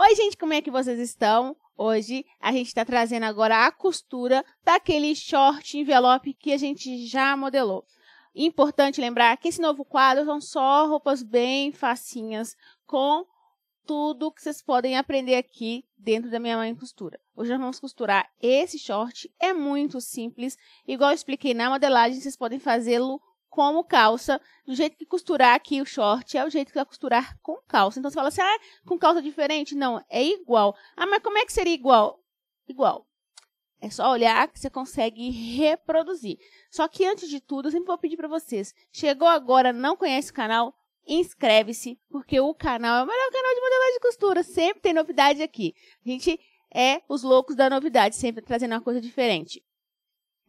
Oi, gente, como é que vocês estão? Hoje a gente está trazendo agora a costura daquele short envelope que a gente já modelou. Importante lembrar que esse novo quadro são só roupas bem facinhas, com tudo que vocês podem aprender aqui dentro da minha mãe costura. Hoje nós vamos costurar esse short, é muito simples, igual eu expliquei na modelagem, vocês podem fazê-lo como calça, do jeito que costurar aqui o short, é o jeito que vai costurar com calça. Então você fala assim, ah, com calça diferente? Não, é igual. Ah, mas como é que seria igual? Igual. É só olhar que você consegue reproduzir. Só que antes de tudo, eu sempre vou pedir para vocês, chegou agora, não conhece o canal, inscreve-se, porque o canal é o melhor canal de modelagem de costura, sempre tem novidade aqui. A gente é os loucos da novidade, sempre trazendo uma coisa diferente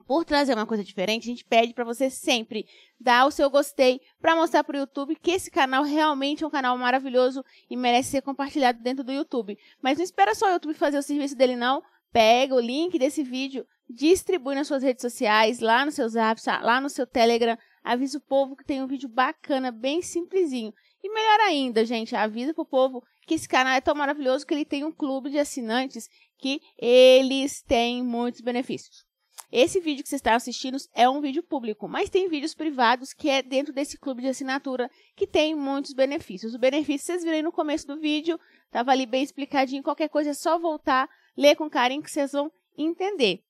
por trazer uma coisa diferente, a gente pede para você sempre dar o seu gostei para mostrar para o YouTube que esse canal realmente é um canal maravilhoso e merece ser compartilhado dentro do YouTube. Mas não espera só o YouTube fazer o serviço dele não. Pega o link desse vídeo, distribui nas suas redes sociais, lá nos seus apps, lá no seu Telegram, avisa o povo que tem um vídeo bacana, bem simplesinho. E melhor ainda, gente, avisa pro povo que esse canal é tão maravilhoso que ele tem um clube de assinantes que eles têm muitos benefícios. Esse vídeo que você está assistindo é um vídeo público, mas tem vídeos privados que é dentro desse clube de assinatura que tem muitos benefícios. O benefício vocês viram no começo do vídeo, estava ali bem explicadinho. Qualquer coisa é só voltar, ler com carinho que vocês vão entender.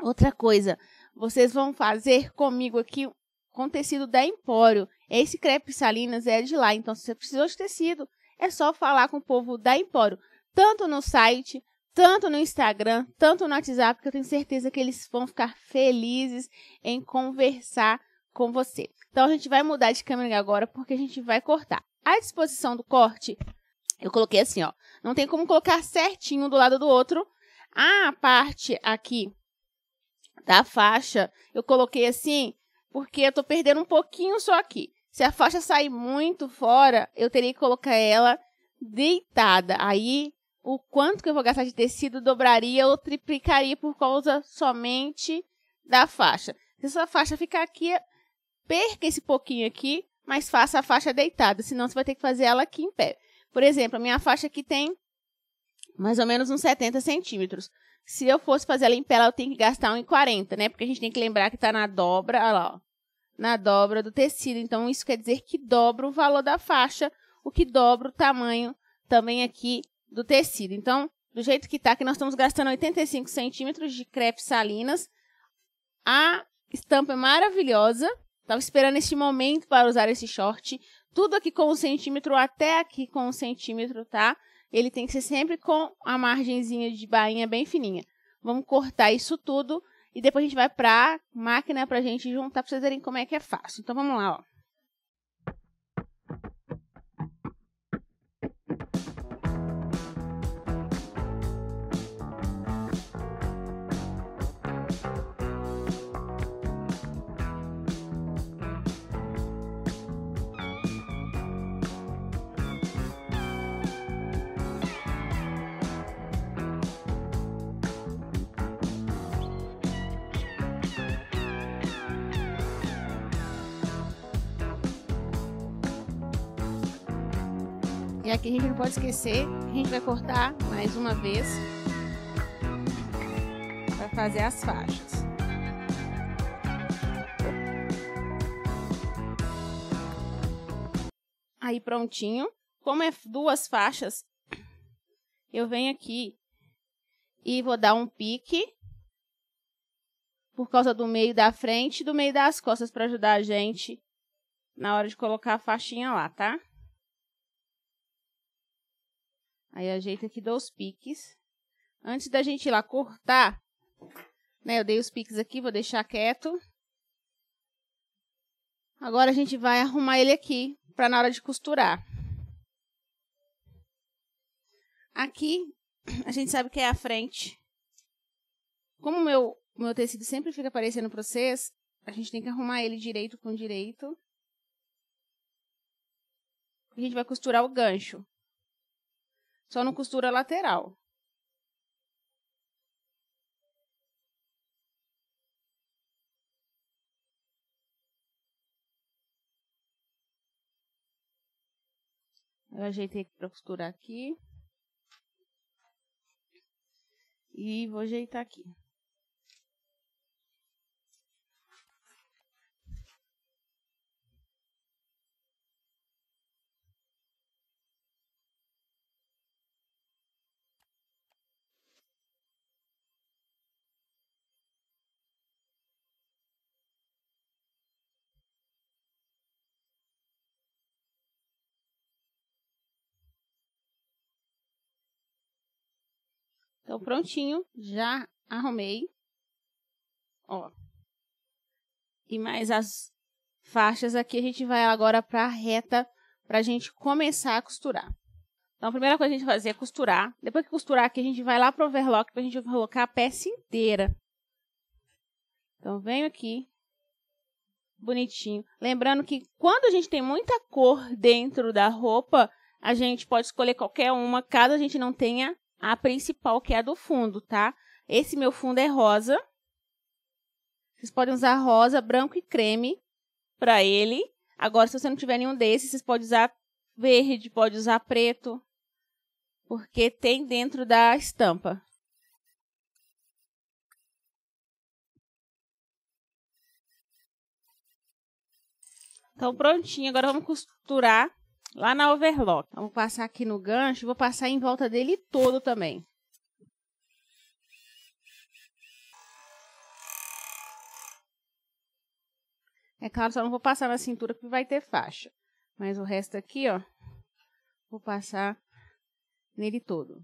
Outra coisa, vocês vão fazer comigo aqui com tecido da Empório. Esse crepe Salinas é de lá, então se você precisou de tecido, é só falar com o povo da Empório, tanto no site tanto no Instagram, tanto no WhatsApp, que eu tenho certeza que eles vão ficar felizes em conversar com você. Então a gente vai mudar de câmera agora porque a gente vai cortar. A disposição do corte, eu coloquei assim, ó. Não tem como colocar certinho do lado do outro. A parte aqui da faixa, eu coloquei assim, porque eu tô perdendo um pouquinho só aqui. Se a faixa sair muito fora, eu teria que colocar ela deitada. Aí o quanto que eu vou gastar de tecido dobraria ou triplicaria por causa somente da faixa. Se sua faixa ficar aqui, perca esse pouquinho aqui, mas faça a faixa deitada, senão você vai ter que fazer ela aqui em pé. Por exemplo, a minha faixa aqui tem mais ou menos uns 70 centímetros. Se eu fosse fazer ela em pé, eu tenho que gastar 1,40, né? Porque a gente tem que lembrar que está na dobra, olha lá, ó, na dobra do tecido. Então, isso quer dizer que dobra o valor da faixa, o que dobra o tamanho também aqui do tecido. Então, do jeito que está que nós estamos gastando 85 centímetros de crepe salinas. A estampa é maravilhosa. Estava esperando este momento para usar esse short. Tudo aqui com um centímetro, até aqui com um centímetro, tá? Ele tem que ser sempre com a margenzinha de bainha bem fininha. Vamos cortar isso tudo e depois a gente vai para a máquina para a gente juntar para vocês verem como é que é fácil. Então, vamos lá, ó. aqui né, a gente não pode esquecer. A gente vai cortar mais uma vez para fazer as faixas. Aí prontinho. Como é duas faixas, eu venho aqui e vou dar um pique por causa do meio da frente e do meio das costas para ajudar a gente na hora de colocar a faixinha lá, tá? Aí ajeita aqui, dois os piques. Antes da gente ir lá cortar, né? Eu dei os piques aqui, vou deixar quieto. Agora a gente vai arrumar ele aqui para na hora de costurar. Aqui a gente sabe que é a frente. Como o meu, meu tecido sempre fica aparecendo para vocês, a gente tem que arrumar ele direito com direito. A gente vai costurar o gancho. Só não costura lateral. Eu ajeitei para costurar aqui. E vou ajeitar aqui. Então, prontinho. Já arrumei. Ó. E mais as faixas aqui, a gente vai agora para a reta para a gente começar a costurar. Então, a primeira coisa que a gente vai fazer é costurar. Depois que costurar aqui, a gente vai lá pro overlock para a gente colocar a peça inteira. Então, venho aqui. Bonitinho. Lembrando que quando a gente tem muita cor dentro da roupa, a gente pode escolher qualquer uma, caso a gente não tenha a principal, que é a do fundo, tá? Esse meu fundo é rosa. Vocês podem usar rosa, branco e creme para ele. Agora, se você não tiver nenhum desses, vocês podem usar verde, pode usar preto, porque tem dentro da estampa. Então, prontinho. Agora vamos costurar lá na overlock. Vou passar aqui no gancho, vou passar em volta dele todo também. É claro, só não vou passar na cintura porque vai ter faixa. Mas o resto aqui, ó, vou passar nele todo.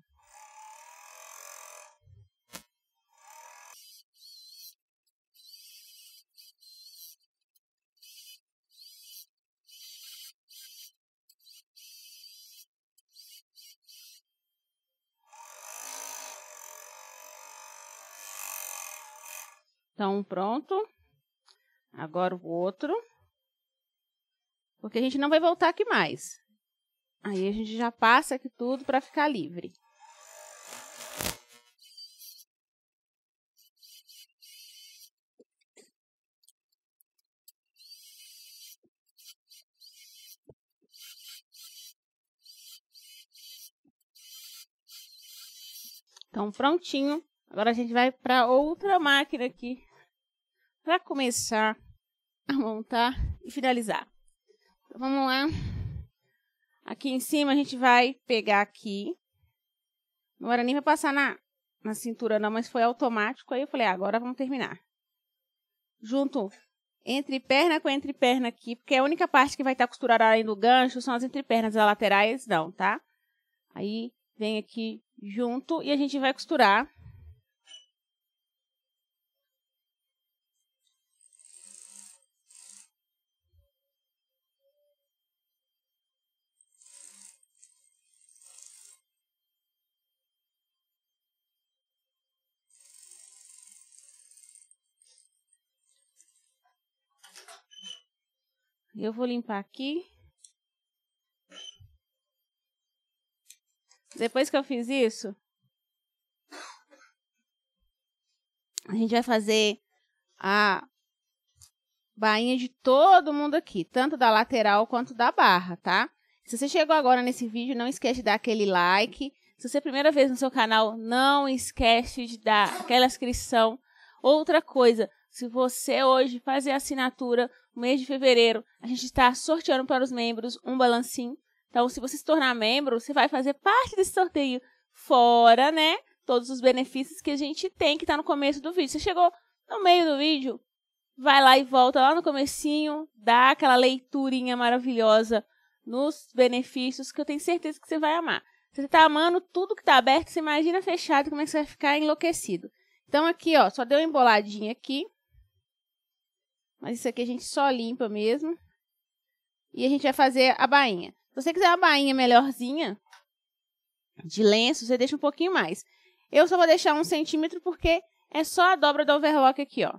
Então, pronto. Agora o outro. Porque a gente não vai voltar aqui mais. Aí a gente já passa aqui tudo para ficar livre. Então, prontinho. Agora a gente vai para outra máquina aqui para começar a montar e finalizar. Então, vamos lá. Aqui em cima a gente vai pegar aqui. Não era nem para passar na, na cintura não, mas foi automático. Aí eu falei, ah, agora vamos terminar. Junto entre perna com entre perna aqui, porque a única parte que vai estar costurada além do gancho são as entrepernas, as laterais não, tá? Aí vem aqui junto e a gente vai costurar Eu vou limpar aqui. Depois que eu fiz isso, a gente vai fazer a bainha de todo mundo aqui, tanto da lateral quanto da barra, tá? Se você chegou agora nesse vídeo, não esquece de dar aquele like. Se você é a primeira vez no seu canal, não esquece de dar aquela inscrição. Outra coisa, se você hoje fazer assinatura no mês de fevereiro, a gente está sorteando para os membros um balancinho. Então, se você se tornar membro, você vai fazer parte desse sorteio. Fora, né? Todos os benefícios que a gente tem que tá no começo do vídeo. Você chegou no meio do vídeo, vai lá e volta lá no comecinho, dá aquela leiturinha maravilhosa nos benefícios que eu tenho certeza que você vai amar. Você está amando tudo que está aberto, você imagina fechado como é que você vai ficar enlouquecido. Então aqui, ó, só deu uma emboladinha aqui. Mas isso aqui a gente só limpa mesmo. E a gente vai fazer a bainha. Se você quiser uma bainha melhorzinha, de lenço, você deixa um pouquinho mais. Eu só vou deixar um centímetro porque é só a dobra do overlock aqui, ó.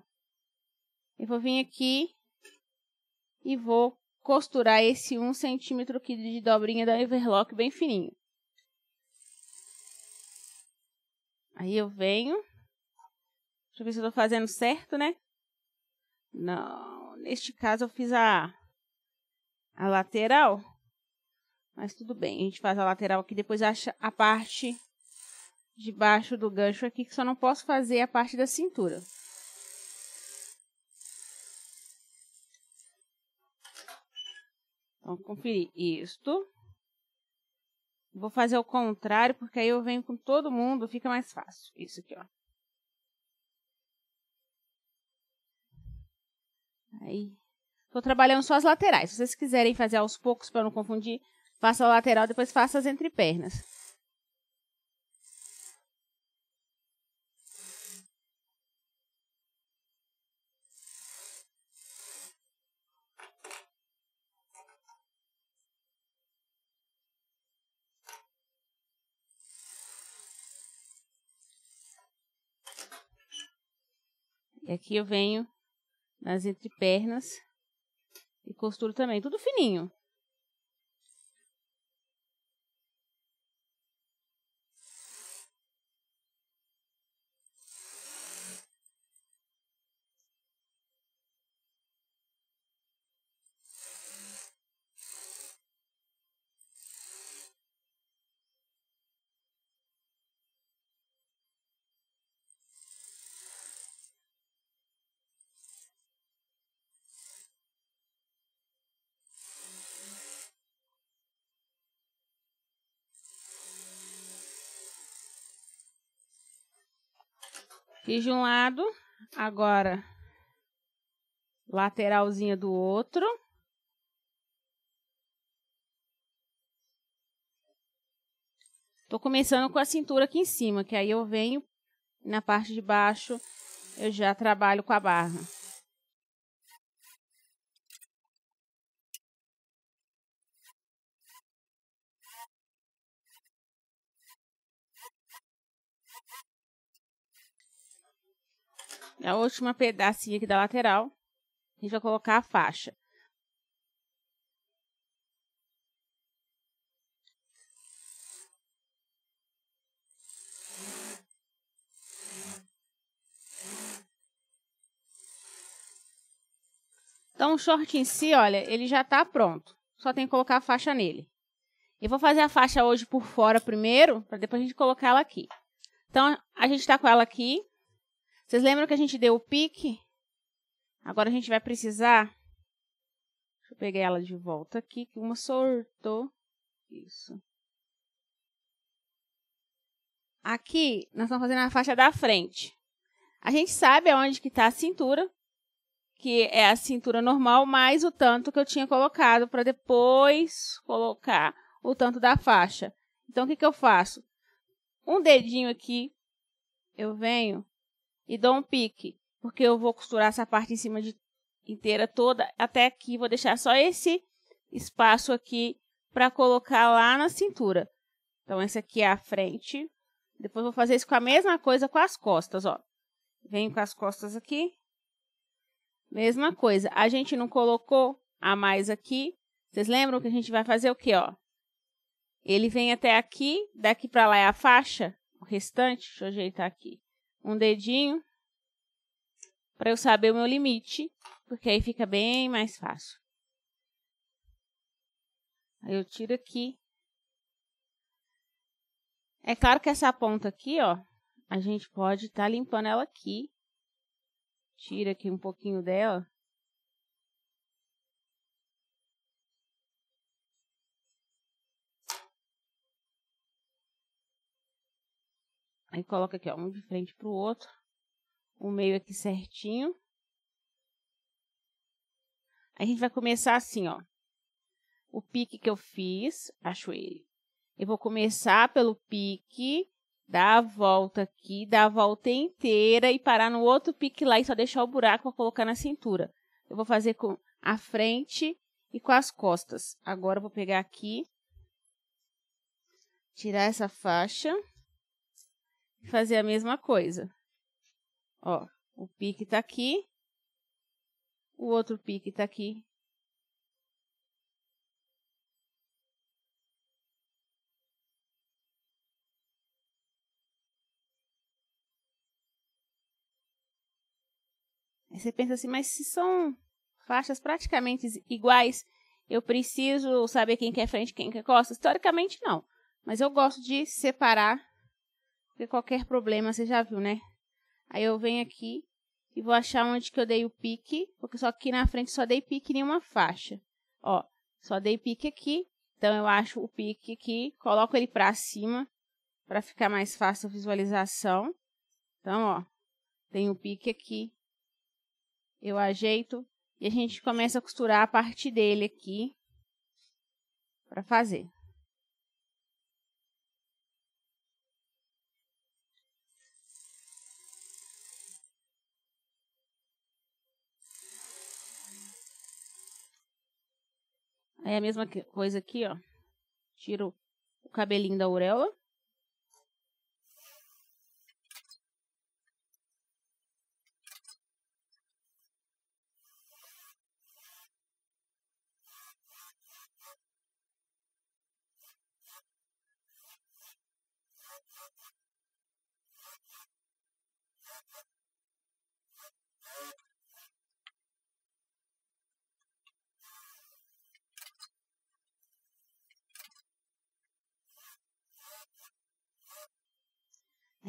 Eu vou vir aqui e vou costurar esse um centímetro aqui de dobrinha da overlock bem fininho. Aí eu venho. Deixa eu ver se eu tô fazendo certo, né? Não, neste caso eu fiz a, a lateral. Mas tudo bem, a gente faz a lateral aqui, depois acha a parte de baixo do gancho aqui, que só não posso fazer a parte da cintura. Então, conferir isto. Vou fazer o contrário, porque aí eu venho com todo mundo, fica mais fácil. Isso aqui, ó. Aí, tô trabalhando só as laterais. Se vocês quiserem fazer aos poucos para não confundir, faça a lateral, depois faça as entrepernas. E aqui eu venho nas entrepernas e costuro também, tudo fininho. Fiz de um lado, agora lateralzinha do outro. Tô começando com a cintura aqui em cima, que aí eu venho na parte de baixo, eu já trabalho com a barra. a última pedacinho aqui da lateral, a gente vai colocar a faixa. Então, o short em si, olha, ele já está pronto. Só tem que colocar a faixa nele. Eu vou fazer a faixa hoje por fora primeiro, para depois a gente colocar ela aqui. Então, a gente está com ela aqui. Vocês lembram que a gente deu o pique? Agora a gente vai precisar. Deixa eu pegar ela de volta aqui, que uma sortou. Isso. Aqui, nós estamos fazendo a faixa da frente. A gente sabe aonde que está a cintura, que é a cintura normal, mais o tanto que eu tinha colocado para depois colocar o tanto da faixa. Então, o que, que eu faço? Um dedinho aqui, eu venho e dou um pique, porque eu vou costurar essa parte em cima de, inteira toda até aqui, vou deixar só esse espaço aqui para colocar lá na cintura. Então essa aqui é a frente. Depois vou fazer isso com a mesma coisa com as costas, ó. Venho com as costas aqui. Mesma coisa. A gente não colocou a mais aqui. Vocês lembram que a gente vai fazer o quê, ó? Ele vem até aqui, daqui para lá é a faixa, o restante, deixa eu ajeitar aqui um dedinho para eu saber o meu limite, porque aí fica bem mais fácil. Aí eu tiro aqui. É claro que essa ponta aqui, ó, a gente pode estar tá limpando ela aqui. Tira aqui um pouquinho dela. Aí coloca aqui, ó, um de frente pro outro. O meio aqui certinho. Aí a gente vai começar assim, ó. O pique que eu fiz, acho ele. Eu vou começar pelo pique, dar a volta aqui, dar a volta inteira e parar no outro pique lá e só deixar o buraco para colocar na cintura. Eu vou fazer com a frente e com as costas. Agora eu vou pegar aqui, tirar essa faixa fazer a mesma coisa. Ó, o pique tá aqui. O outro pique tá aqui. Aí você pensa assim, mas se são faixas praticamente iguais, eu preciso saber quem quer frente e quem quer costas? Historicamente, não. Mas eu gosto de separar porque qualquer problema, você já viu, né? Aí eu venho aqui e vou achar onde que eu dei o pique, porque só aqui na frente só dei pique em uma faixa. Ó, só dei pique aqui, então eu acho o pique aqui, coloco ele para cima para ficar mais fácil a visualização. Então, ó, tem o pique aqui. Eu ajeito e a gente começa a costurar a parte dele aqui para fazer. Aí é a mesma coisa aqui, ó. Tiro o cabelinho da auréola.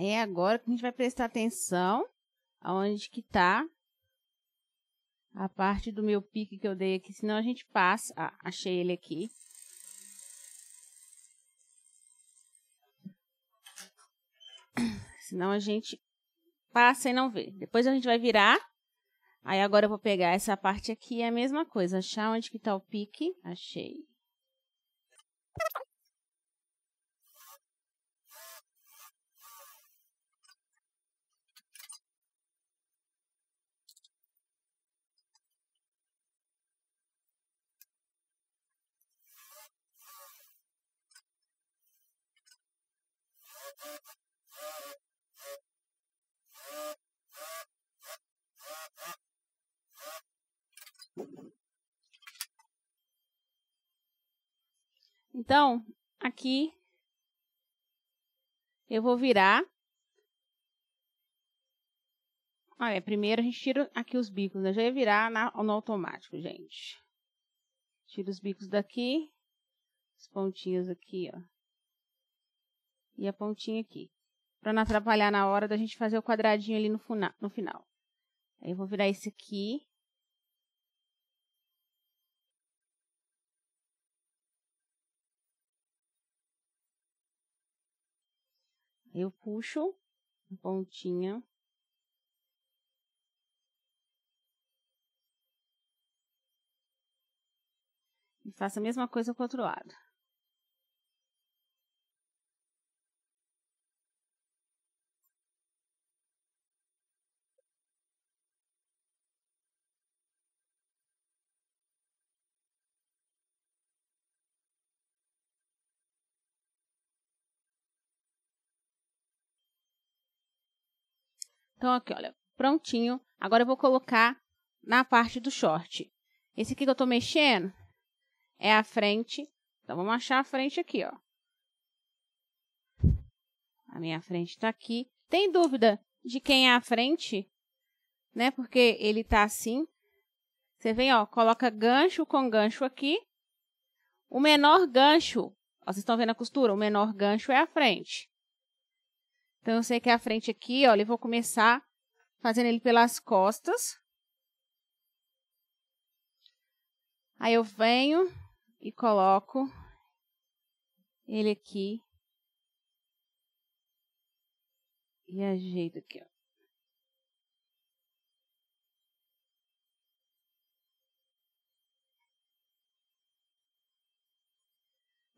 É agora que a gente vai prestar atenção aonde que tá a parte do meu pique que eu dei aqui, senão a gente passa. Ah, achei ele aqui. Senão a gente passa e não vê. Depois a gente vai virar. Aí agora eu vou pegar essa parte aqui, é a mesma coisa, achar onde que tá o pique. Achei. Então, aqui eu vou virar. Olha, primeiro a gente tira aqui os bicos, né? já ia virar na, no automático, gente. Tira os bicos daqui. As pontinhas aqui, ó e a pontinha aqui, para não atrapalhar na hora da gente fazer o quadradinho ali no, no final. Aí eu vou virar esse aqui. Eu puxo a pontinha. E faço a mesma coisa com o outro lado. Então, aqui, olha, prontinho. Agora eu vou colocar na parte do short. Esse aqui que eu tô mexendo é a frente. Então, vamos achar a frente aqui, ó. A minha frente tá aqui. Tem dúvida de quem é a frente? Né? Porque ele tá assim. Você vem, ó, coloca gancho com gancho aqui. O menor gancho, ó, vocês estão vendo a costura? O menor gancho é a frente. Então, eu sei que é a frente aqui, olha, eu vou começar fazendo ele pelas costas. Aí eu venho e coloco ele aqui. E ajeito aqui, ó.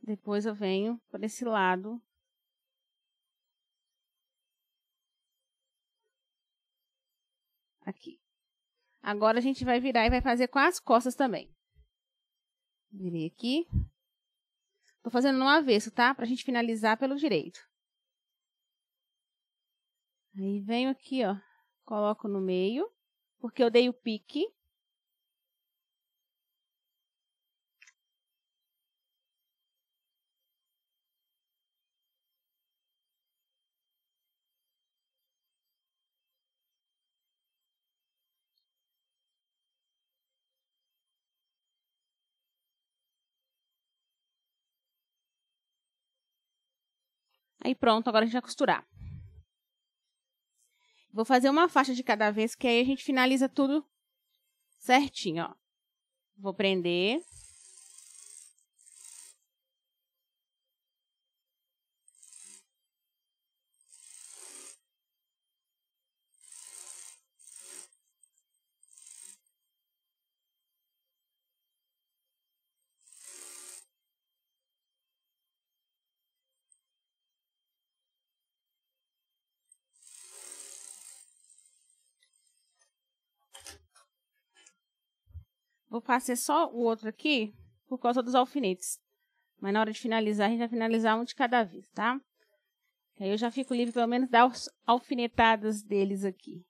Depois eu venho por esse lado Agora a gente vai virar e vai fazer com as costas também. Virei aqui. Tô fazendo no avesso, tá? Pra gente finalizar pelo direito. Aí venho aqui, ó. Coloco no meio, porque eu dei o pique. Aí pronto, agora a gente vai costurar. Vou fazer uma faixa de cada vez, que aí a gente finaliza tudo certinho, ó. Vou prender passei só o outro aqui por causa dos alfinetes. Mas na hora de finalizar, a gente vai finalizar um de cada vez, tá? Aí eu já fico livre, pelo menos, das alfinetadas deles aqui.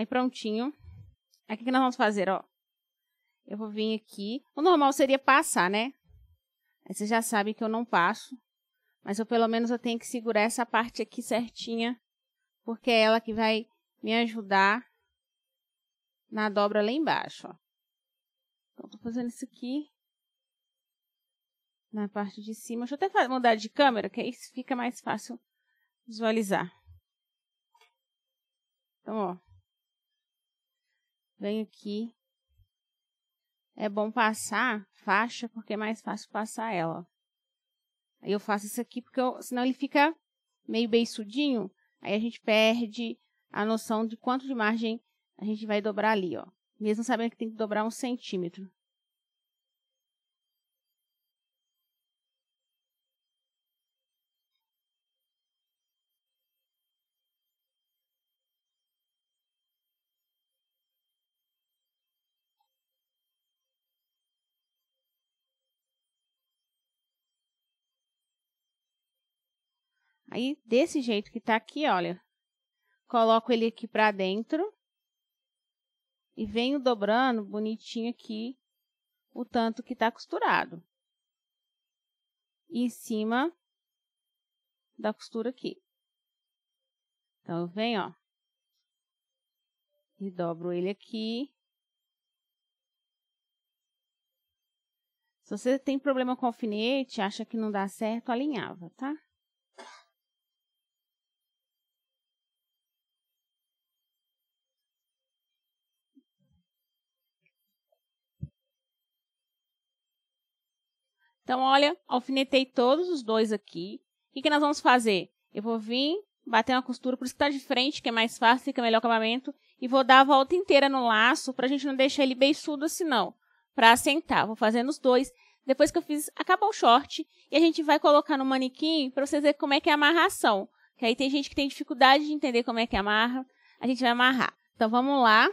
Aí prontinho. Aqui que nós vamos fazer, ó. Eu vou vir aqui. O normal seria passar, né? Aí vocês já sabem que eu não passo. Mas eu pelo menos eu tenho que segurar essa parte aqui certinha. Porque é ela que vai me ajudar na dobra lá embaixo, ó. Então, tô fazendo isso aqui. Na parte de cima. Deixa eu até mudar de câmera, que aí fica mais fácil visualizar. Então, ó. Vem aqui. É bom passar faixa, porque é mais fácil passar ela. Aí eu faço isso aqui, porque eu, senão ele fica meio beiçudinho. Aí a gente perde a noção de quanto de margem a gente vai dobrar ali, ó. Mesmo sabendo que tem que dobrar um centímetro. Aí, desse jeito que tá aqui, olha, coloco ele aqui para dentro e venho dobrando bonitinho aqui o tanto que tá costurado. E em cima da costura aqui. Então, venho, ó. E dobro ele aqui. Se você tem problema com alfinete, acha que não dá certo, alinhava, tá? Então, olha, alfinetei todos os dois aqui. O que, que nós vamos fazer? Eu vou vir, bater uma costura, por isso que tá de frente, que é mais fácil, fica é melhor acabamento. E vou dar a volta inteira no laço, pra gente não deixar ele beiçudo assim, não. Pra assentar. Vou fazer nos dois. Depois que eu fiz, acaba o short. E a gente vai colocar no manequim pra vocês verem como é que é a amarração. Que aí tem gente que tem dificuldade de entender como é que amarra. A gente vai amarrar. Então, vamos lá.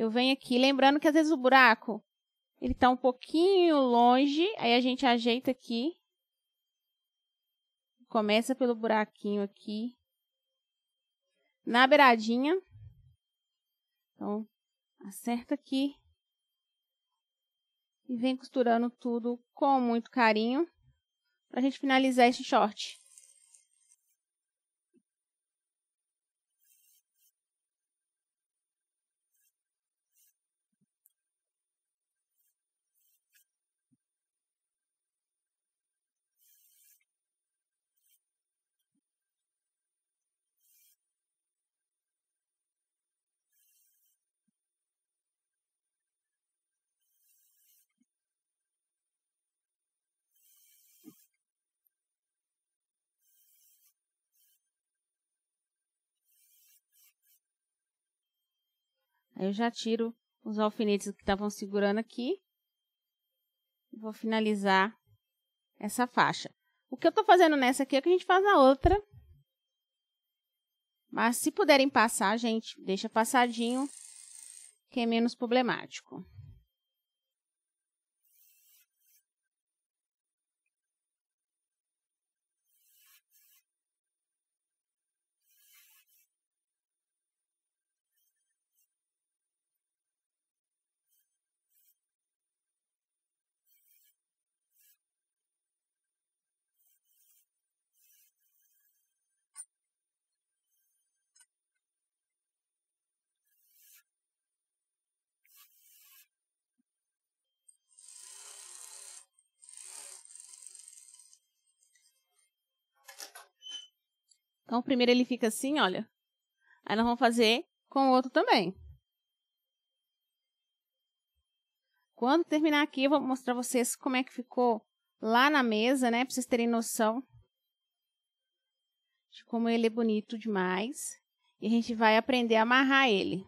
Eu venho aqui, lembrando que às vezes o buraco ele tá um pouquinho longe, aí a gente ajeita aqui. Começa pelo buraquinho aqui. Na beiradinha. Então, acerta aqui. E vem costurando tudo com muito carinho. Pra gente finalizar esse short. Aí eu já tiro os alfinetes que estavam segurando aqui. Vou finalizar essa faixa. O que eu estou fazendo nessa aqui é o que a gente faz na outra. Mas se puderem passar, gente, deixa passadinho, que é menos problemático. Então, primeiro ele fica assim, olha. Aí nós vamos fazer com o outro também. Quando terminar aqui, eu vou mostrar vocês como é que ficou lá na mesa, né? Pra vocês terem noção de como ele é bonito demais. E a gente vai aprender a amarrar ele.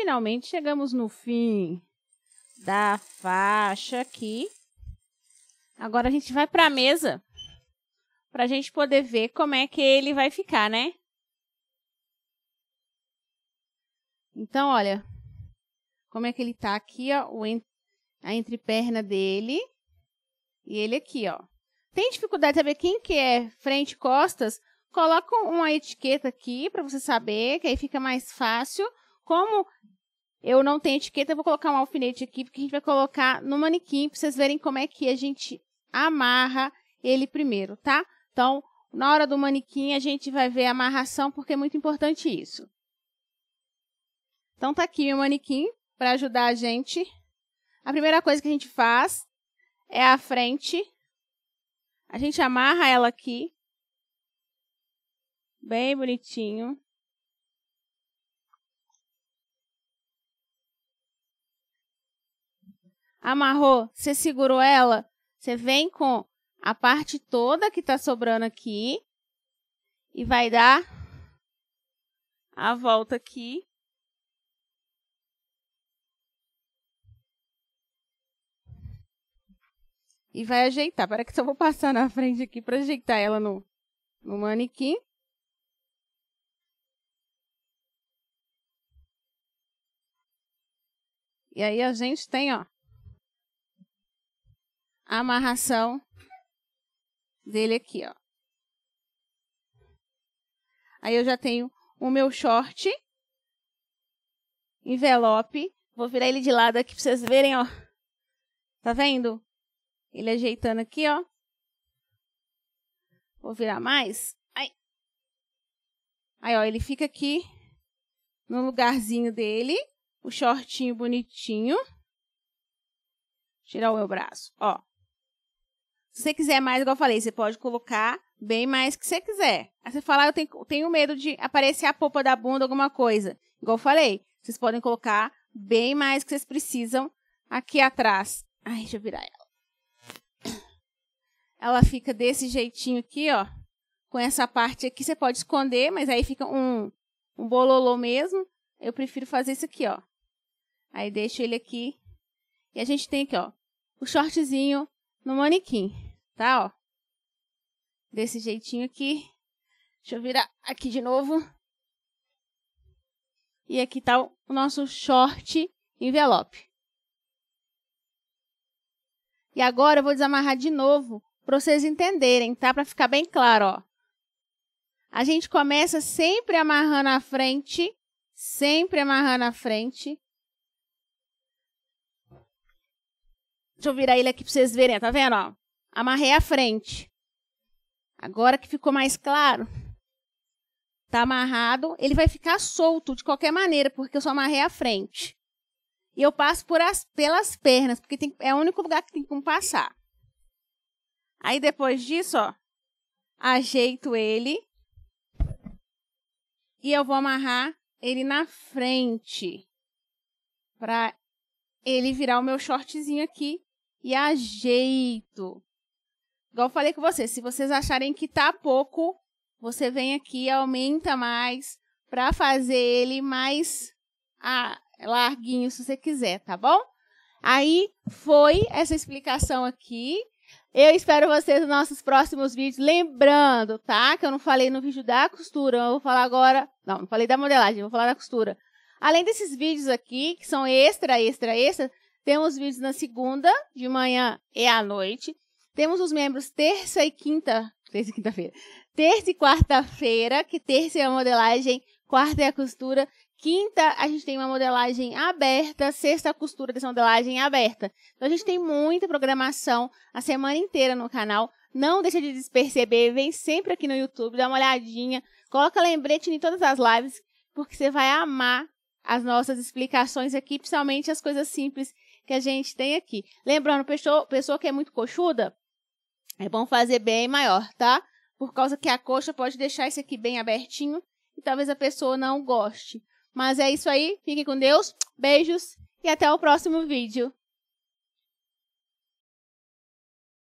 finalmente chegamos no fim da faixa aqui. Agora a gente vai para a mesa para a gente poder ver como é que ele vai ficar, né? Então, olha como é que ele tá aqui, ó, o ent a entreperna dele e ele aqui, ó. Tem dificuldade de saber quem que é frente e costas? Coloca uma etiqueta aqui para você saber, que aí fica mais fácil. Como eu não tenho etiqueta, eu vou colocar um alfinete aqui, porque a gente vai colocar no manequim para vocês verem como é que a gente amarra ele primeiro, tá? Então, na hora do manequim, a gente vai ver a amarração, porque é muito importante isso. Então, tá aqui o manequim para ajudar a gente. A primeira coisa que a gente faz é a frente. A gente amarra ela aqui. Bem bonitinho. amarrou, você segurou ela, você vem com a parte toda que está sobrando aqui e vai dar a volta aqui. E vai ajeitar. Para que eu vou passar na frente aqui para ajeitar ela no, no manequim. E aí a gente tem, ó, a amarração dele aqui, ó. Aí eu já tenho o meu short, envelope. Vou virar ele de lado aqui pra vocês verem, ó. Tá vendo? Ele ajeitando aqui, ó. Vou virar mais. Aí, aí ó, ele fica aqui no lugarzinho dele. O shortinho bonitinho. Tirar o meu braço, ó. Se você quiser mais, igual eu falei, você pode colocar bem mais que você quiser. Aí você fala, ah, eu tenho, tenho medo de aparecer a polpa da bunda, alguma coisa. Igual eu falei, vocês podem colocar bem mais que vocês precisam aqui atrás. Ai, deixa eu virar ela. Ela fica desse jeitinho aqui, ó. Com essa parte aqui, você pode esconder, mas aí fica um, um bololô mesmo. Eu prefiro fazer isso aqui, ó. Aí deixo ele aqui. E a gente tem aqui, ó, o shortzinho no manequim, tá? Ó. Desse jeitinho aqui. Deixa eu virar aqui de novo. E aqui tá o nosso short envelope. E agora eu vou desamarrar de novo para vocês entenderem, tá? Para ficar bem claro, ó. A gente começa sempre amarrando a frente, sempre amarrando a frente Deixa eu virar ele aqui para vocês verem, tá vendo? Ó? Amarrei a frente. Agora que ficou mais claro, tá amarrado, ele vai ficar solto de qualquer maneira, porque eu só amarrei a frente. E eu passo as, pelas pernas, porque tem, é o único lugar que tem como passar. Aí depois disso, ó, ajeito ele e eu vou amarrar ele na frente para ele virar o meu shortzinho aqui e ajeito. Igual eu falei com vocês, se vocês acharem que tá pouco, você vem aqui e aumenta mais para fazer ele mais ah, larguinho, se você quiser, tá bom? Aí foi essa explicação aqui. Eu espero vocês nos nossos próximos vídeos. Lembrando, tá? Que eu não falei no vídeo da costura. Eu vou falar agora. Não, não falei da modelagem, vou falar da costura. Além desses vídeos aqui, que são extra, extra, extra, temos vídeos na segunda, de manhã e à noite. Temos os membros terça e quinta. Terça e quinta-feira. Terça e quarta-feira, que terça é a modelagem, quarta é a costura. Quinta, a gente tem uma modelagem aberta. Sexta, a costura dessa modelagem aberta. Então, a gente tem muita programação a semana inteira no canal. Não deixa de desperceber. Vem sempre aqui no YouTube, dá uma olhadinha. Coloca lembrete em todas as lives, porque você vai amar as nossas explicações aqui, principalmente as coisas simples que a gente tem aqui. Lembrando, pessoa, pessoa que é muito coxuda, é bom fazer bem maior, tá? Por causa que a coxa pode deixar isso aqui bem abertinho e talvez a pessoa não goste. Mas é isso aí, fiquem com Deus, beijos e até o próximo vídeo.